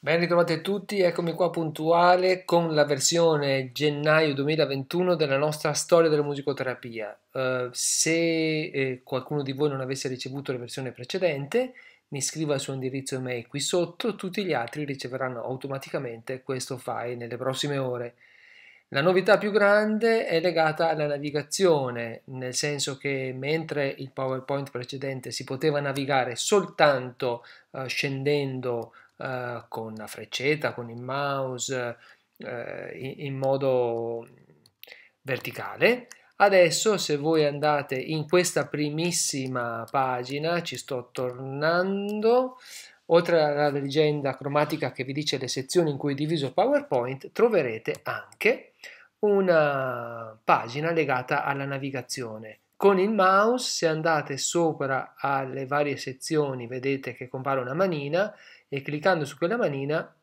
Ben ritrovati a tutti, eccomi qua puntuale con la versione gennaio 2021 della nostra storia della musicoterapia. Uh, se eh, qualcuno di voi non avesse ricevuto la versione precedente, mi scriva il suo indirizzo email qui sotto, tutti gli altri riceveranno automaticamente questo file nelle prossime ore. La novità più grande è legata alla navigazione, nel senso che mentre il PowerPoint precedente si poteva navigare soltanto uh, scendendo eh, con la freccetta, con il mouse, eh, in, in modo verticale. Adesso se voi andate in questa primissima pagina, ci sto tornando, oltre alla leggenda cromatica che vi dice le sezioni in cui è diviso PowerPoint, troverete anche una pagina legata alla navigazione. Con il mouse, se andate sopra alle varie sezioni, vedete che compare una manina e cliccando su quella manina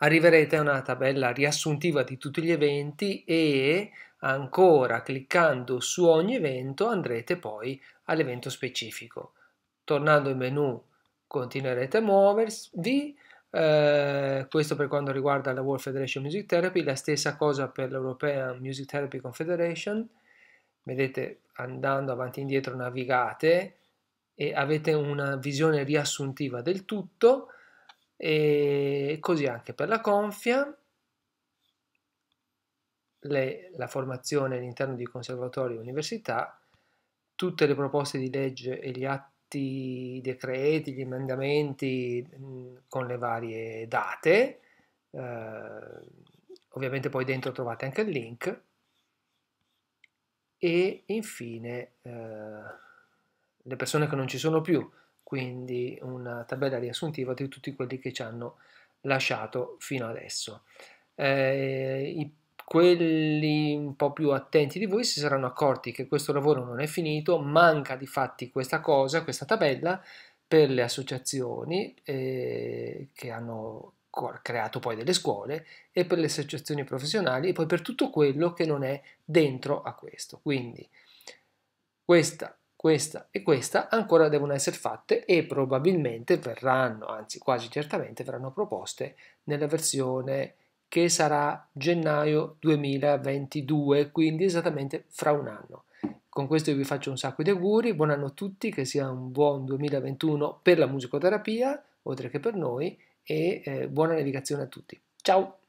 arriverete a una tabella riassuntiva di tutti gli eventi e ancora cliccando su ogni evento andrete poi all'evento specifico. Tornando in menu continuerete a muovervi, eh, questo per quanto riguarda la World Federation Music Therapy, la stessa cosa per l'European Music Therapy Confederation vedete andando avanti e indietro navigate e avete una visione riassuntiva del tutto e così anche per la confia le, la formazione all'interno di conservatori e università tutte le proposte di legge e gli atti i decreti, gli emendamenti mh, con le varie date eh, ovviamente poi dentro trovate anche il link e infine eh, le persone che non ci sono più, quindi una tabella riassuntiva di tutti quelli che ci hanno lasciato fino adesso. Eh, i, quelli un po' più attenti di voi si saranno accorti che questo lavoro non è finito, manca di fatti questa cosa, questa tabella per le associazioni eh, che hanno creato poi delle scuole e per le associazioni professionali e poi per tutto quello che non è dentro a questo. Quindi questa, questa e questa ancora devono essere fatte e probabilmente verranno, anzi quasi certamente verranno proposte nella versione che sarà gennaio 2022, quindi esattamente fra un anno. Con questo vi faccio un sacco di auguri, buon anno a tutti, che sia un buon 2021 per la musicoterapia, oltre che per noi e eh, buona navigazione a tutti. Ciao!